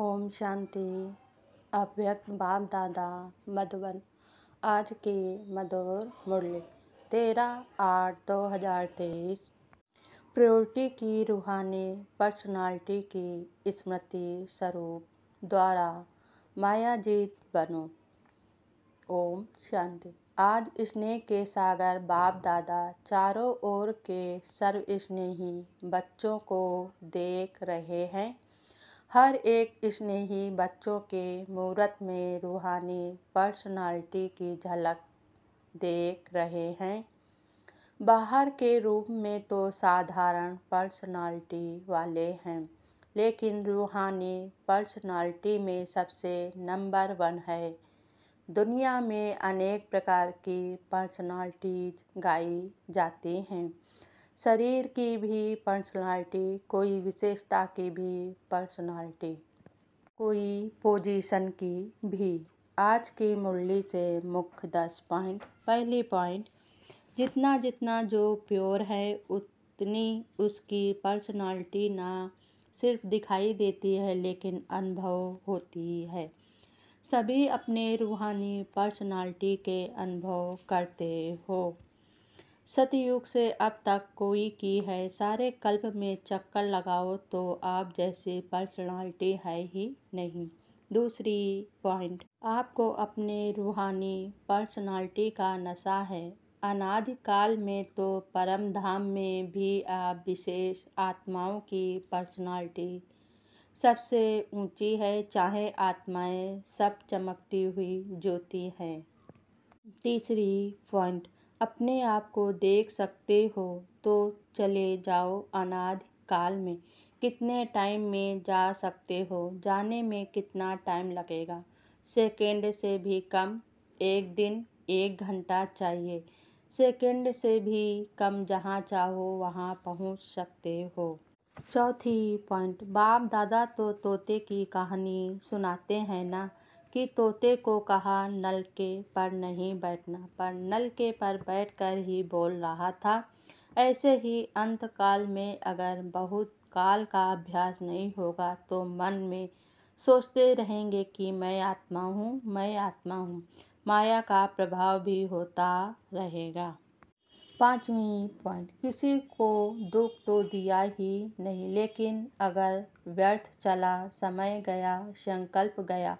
ओम शांति अभ्यक्त बाप दादा मधुबन आज की मधुर मुरली तेरह आठ दो हज़ार तेईस प्रियोरिटी की रूहानी पर्सनालिटी की स्मृति स्वरूप द्वारा मायाजीत बनो ओम शांति आज स्नेह के सागर बाप दादा चारों ओर के सर्व स्नेही बच्चों को देख रहे हैं हर एक स्नेही बच्चों के मूर्त में रूहानी पर्सनालिटी की झलक देख रहे हैं बाहर के रूप में तो साधारण पर्सनालिटी वाले हैं लेकिन रूहानी पर्सनालिटी में सबसे नंबर वन है दुनिया में अनेक प्रकार की पर्सनालिटीज गाई जाती हैं शरीर की भी पर्सनालिटी कोई विशेषता की भी पर्सनालिटी कोई पोजीशन की भी आज की मुरली से मुख्य दस पॉइंट पहली पॉइंट जितना जितना जो प्योर है उतनी उसकी पर्सनालिटी ना सिर्फ दिखाई देती है लेकिन अनुभव होती है सभी अपने रूहानी पर्सनालिटी के अनुभव करते हो सतयुग से अब तक कोई की है सारे कल्प में चक्कर लगाओ तो आप जैसे पर्सनालिटी है ही नहीं दूसरी पॉइंट आपको अपने रूहानी पर्सनालिटी का नशा है अनादिकाल में तो परम धाम में भी आप विशेष आत्माओं की पर्सनालिटी सबसे ऊंची है चाहे आत्माएं सब चमकती हुई ज्योति हैं तीसरी पॉइंट अपने आप को देख सकते हो तो चले जाओ अनादि काल में कितने टाइम में जा सकते हो जाने में कितना टाइम लगेगा सेकेंड से भी कम एक दिन एक घंटा चाहिए सेकेंड से भी कम जहाँ चाहो वहाँ पहुँच सकते हो चौथी पॉइंट बाप दादा तो तोते की कहानी सुनाते हैं ना कि तोते को कहा नल के पर नहीं बैठना पर नल के पर बैठकर ही बोल रहा था ऐसे ही अंतकाल में अगर बहुत काल का अभ्यास नहीं होगा तो मन में सोचते रहेंगे कि मैं आत्मा हूँ मैं आत्मा हूँ माया का प्रभाव भी होता रहेगा पाँचवीं पॉइंट किसी को दुख तो दिया ही नहीं लेकिन अगर व्यर्थ चला समय गया संकल्प गया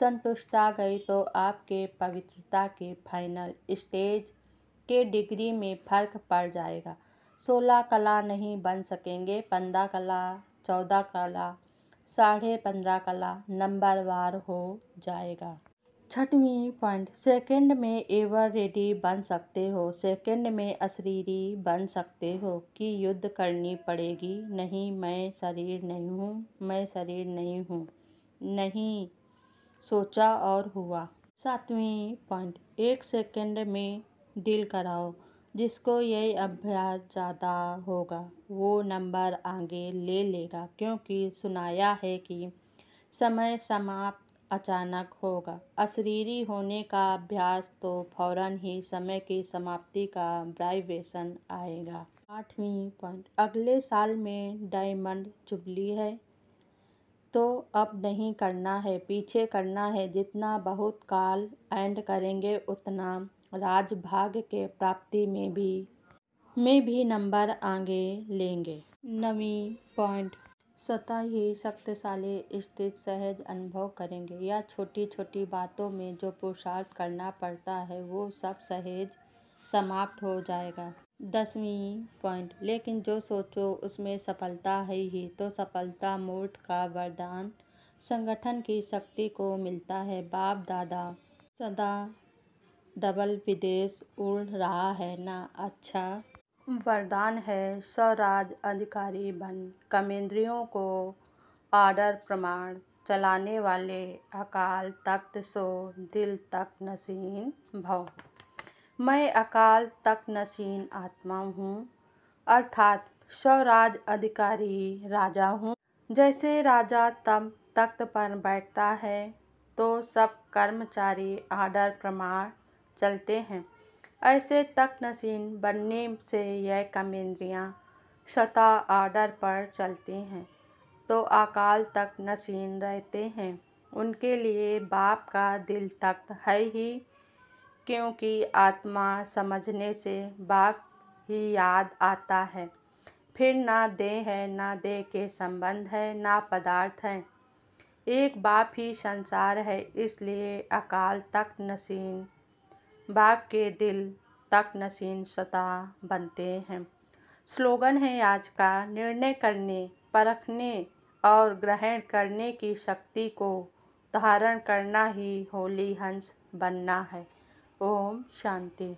संतुष्ट आ गई तो आपके पवित्रता के फाइनल स्टेज के डिग्री में फर्क पड़ जाएगा सोलह कला नहीं बन सकेंगे पंद्रह कला चौदह कला साढ़े पंद्रह कला नंबर वार हो जाएगा छठवीं पॉइंट सेकंड में एवर रेडी बन सकते हो सेकंड में अशरीरी बन सकते हो कि युद्ध करनी पड़ेगी नहीं मैं शरीर नहीं हूँ मैं शरीर नहीं हूँ नहीं सोचा और हुआ सातवीं पॉइंट एक सेकंड में डील कराओ जिसको यही अभ्यास ज़्यादा होगा वो नंबर आगे ले लेगा क्योंकि सुनाया है कि समय समाप्त अचानक होगा अशरीरी होने का अभ्यास तो फौरन ही समय की समाप्ति का ब्राइवेशन आएगा आठवीं पॉइंट अगले साल में डायमंड जुबली है तो अब नहीं करना है पीछे करना है जितना बहुत काल एंड करेंगे उतना राजभाग के प्राप्ति में भी में भी नंबर आगे लेंगे नवी पॉइंट सतह ही शक्तिशाली स्थित सहज अनुभव करेंगे या छोटी छोटी बातों में जो पुरुषार्थ करना पड़ता है वो सब सहेज समाप्त हो जाएगा दसवीं पॉइंट लेकिन जो सोचो उसमें सफलता है ही तो सफलता मूर्त का वरदान संगठन की शक्ति को मिलता है बाप दादा सदा डबल विदेश उड़ रहा है ना अच्छा वरदान है स्वराज अधिकारी बन कमेंद्रियों को आर्डर प्रमाण चलाने वाले अकाल तख्त सो दिल तक नसीन भव मैं अकाल तक नशीन आत्मा हूँ अर्थात स्वराज अधिकारी राजा हूँ जैसे राजा तब तख्त पर बैठता है तो सब कर्मचारी आर्डर प्रमाण चलते हैं ऐसे तक नशीन बनने से यह कमेंद्रियाँ सता आर्डर पर चलती हैं तो अकाल तक नशीन रहते हैं उनके लिए बाप का दिल तख्त है ही क्योंकि आत्मा समझने से बाप ही याद आता है फिर ना दे है ना दे के संबंध है ना पदार्थ है एक बाप ही संसार है इसलिए अकाल तक नसीन बाप के दिल तक नसीन सता बनते हैं स्लोगन है आज का निर्णय करने परखने और ग्रहण करने की शक्ति को धारण करना ही होली हंस बनना है ओम शांति